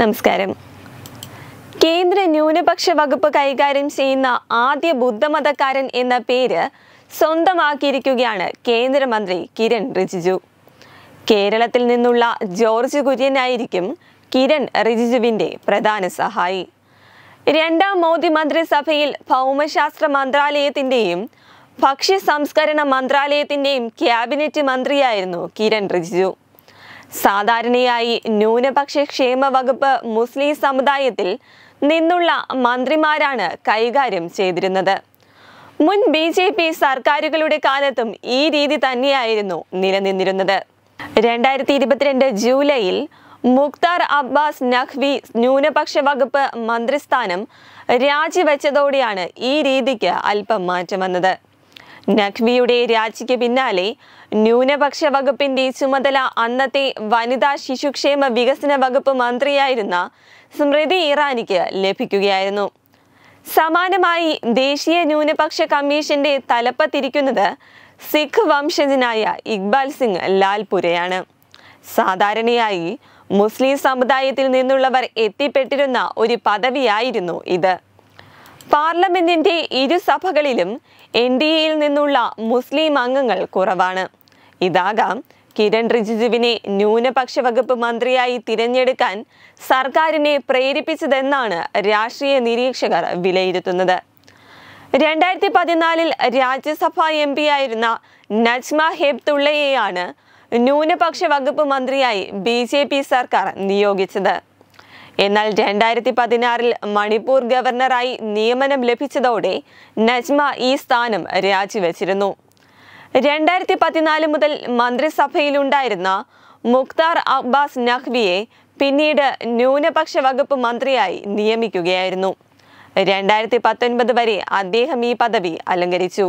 നമസ്കാരം കേന്ദ്ര ന്യൂനപക്ഷ വകുപ്പ് കൈകാര്യം ചെയ്യുന്ന ആദ്യ ബുദ്ധമതക്കാരൻ എന്ന പേര് സ്വന്തമാക്കിയിരിക്കുകയാണ് കേന്ദ്രമന്ത്രി കിരൺ റിജിജു കേരളത്തിൽ നിന്നുള്ള ജോർജ് കുര്യനായിരിക്കും കിരൺ റിജിജുവിൻ്റെ പ്രധാന സഹായി രണ്ടാം മോദി മന്ത്രിസഭയിൽ ഭൗമശാസ്ത്ര മന്ത്രാലയത്തിൻ്റെയും ഭക്ഷ്യ സംസ്കരണ മന്ത്രാലയത്തിൻ്റെയും ക്യാബിനറ്റ് മന്ത്രിയായിരുന്നു കിരൺ റിജിജു സാധാരണയായി ന്യൂനപക്ഷ ക്ഷേമ വകുപ്പ് മുസ്ലിം സമുദായത്തിൽ നിന്നുള്ള മന്ത്രിമാരാണ് കൈകാര്യം ചെയ്തിരുന്നത് മുൻ ബി ജെ പി സർക്കാരുകളുടെ കാലത്തും ഈ രീതി തന്നെയായിരുന്നു നിലനിന്നിരുന്നത് രണ്ടായിരത്തി ഇരുപത്തിരണ്ട് ജൂലൈയിൽ മുക്താർ അബ്ബാസ് നഖ്വി ന്യൂനപക്ഷ വകുപ്പ് മന്ത്രിസ്ഥാനം രാജിവെച്ചതോടെയാണ് ഈ രീതിക്ക് അല്പം മാറ്റം വന്നത് നഖ്വിയുടെ രാജിക്ക് പിന്നാലെ ന്യൂനപക്ഷ വകുപ്പിന്റെ ചുമതല അന്നത്തെ വനിതാ ശിശുക്ഷേമ വികസന വകുപ്പ് മന്ത്രിയായിരുന്ന സ്മൃതി ഇറാനിക്ക് ലഭിക്കുകയായിരുന്നു സമാനമായി ദേശീയ ന്യൂനപക്ഷ കമ്മീഷന്റെ തലപ്പത്തിരിക്കുന്നത് സിഖ് വംശജനായ ഇക്ബാൽ സിംഗ് ലാൽപുരയാണ് സാധാരണയായി മുസ്ലിം സമുദായത്തിൽ നിന്നുള്ളവർ എത്തിപ്പെട്ടിരുന്ന ഒരു പദവിയായിരുന്നു ഇത് പാർലമെന്റിന്റെ ഇരുസഭകളിലും എൻ ഡി എയിൽ നിന്നുള്ള മുസ്ലിം അംഗങ്ങൾ കുറവാണ് ഇതാകാം കിരൺ റിജിജുവിനെ ന്യൂനപക്ഷ വകുപ്പ് മന്ത്രിയായി തിരഞ്ഞെടുക്കാൻ സർക്കാരിനെ പ്രേരിപ്പിച്ചതെന്നാണ് രാഷ്ട്രീയ നിരീക്ഷകർ വിലയിരുത്തുന്നത് രണ്ടായിരത്തി പതിനാലിൽ രാജ്യസഭാ എം പി ആയിരുന്ന നജ്മ ഹെബ്തുള്ളയെയാണ് ന്യൂനപക്ഷ വകുപ്പ് മന്ത്രിയായി ബി സർക്കാർ നിയോഗിച്ചത് എന്നാൽ രണ്ടായിരത്തി പതിനാറിൽ മണിപ്പൂർ ഗവർണറായി നിയമനം ലഭിച്ചതോടെ നജ്മ ഈ സ്ഥാനം രാജിവെച്ചിരുന്നു രണ്ടായിരത്തി പതിനാല് മുതൽ മന്ത്രിസഭയിലുണ്ടായിരുന്ന മുഖ്താർ അബ്ബാസ് നഖ്വിയെ പിന്നീട് ന്യൂനപക്ഷ വകുപ്പ് മന്ത്രിയായി നിയമിക്കുകയായിരുന്നു രണ്ടായിരത്തി പത്തൊൻപത് വരെ അദ്ദേഹം ഈ പദവി അലങ്കരിച്ചു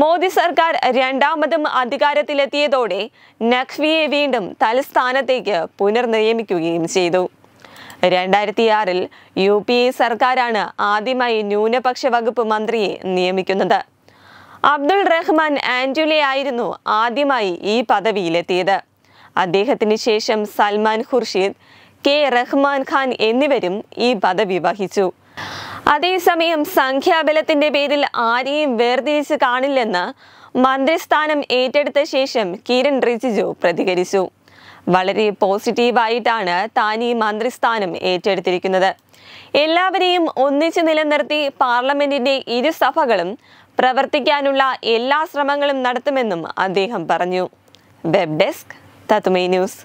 മോദി സർക്കാർ രണ്ടാമതും അധികാരത്തിലെത്തിയതോടെ നഖ്വിയെ വീണ്ടും തലസ്ഥാനത്തേക്ക് പുനർനിയമിക്കുകയും ചെയ്തു രണ്ടായിരത്തി ആറിൽ യു പി എ സർക്കാരാണ് ആദ്യമായി ന്യൂനപക്ഷ വകുപ്പ് മന്ത്രിയെ നിയമിക്കുന്നത് അബ്ദുൾ റഹ്മാൻ ആൻഡുലെ ആയിരുന്നു ആദ്യമായി ഈ പദവിയിലെത്തിയത് അദ്ദേഹത്തിന് ശേഷം സൽമാൻ ഖുർഷിദ് കെ റഹ്മാൻ ഖാൻ എന്നിവരും ഈ പദവി വഹിച്ചു അതേസമയം സംഖ്യാബലത്തിന്റെ പേരിൽ ആരെയും വേർതിരിച്ച് കാണില്ലെന്ന് മന്ത്രിസ്ഥാനം ഏറ്റെടുത്ത ശേഷം കിരൺ റിജിജു പ്രതികരിച്ചു വളരെ പോസിറ്റീവായിട്ടാണ് താൻ ഈ മന്ത്രിസ്ഥാനം ഏറ്റെടുത്തിരിക്കുന്നത് എല്ലാവരെയും ഒന്നിച്ചു നിലനിർത്തി പാർലമെന്റിന്റെ ഇരുസഭകളും പ്രവർത്തിക്കാനുള്ള എല്ലാ ശ്രമങ്ങളും നടത്തുമെന്നും അദ്ദേഹം പറഞ്ഞു വെബ് ഡെസ്ക് തത്മൈ ന്യൂസ്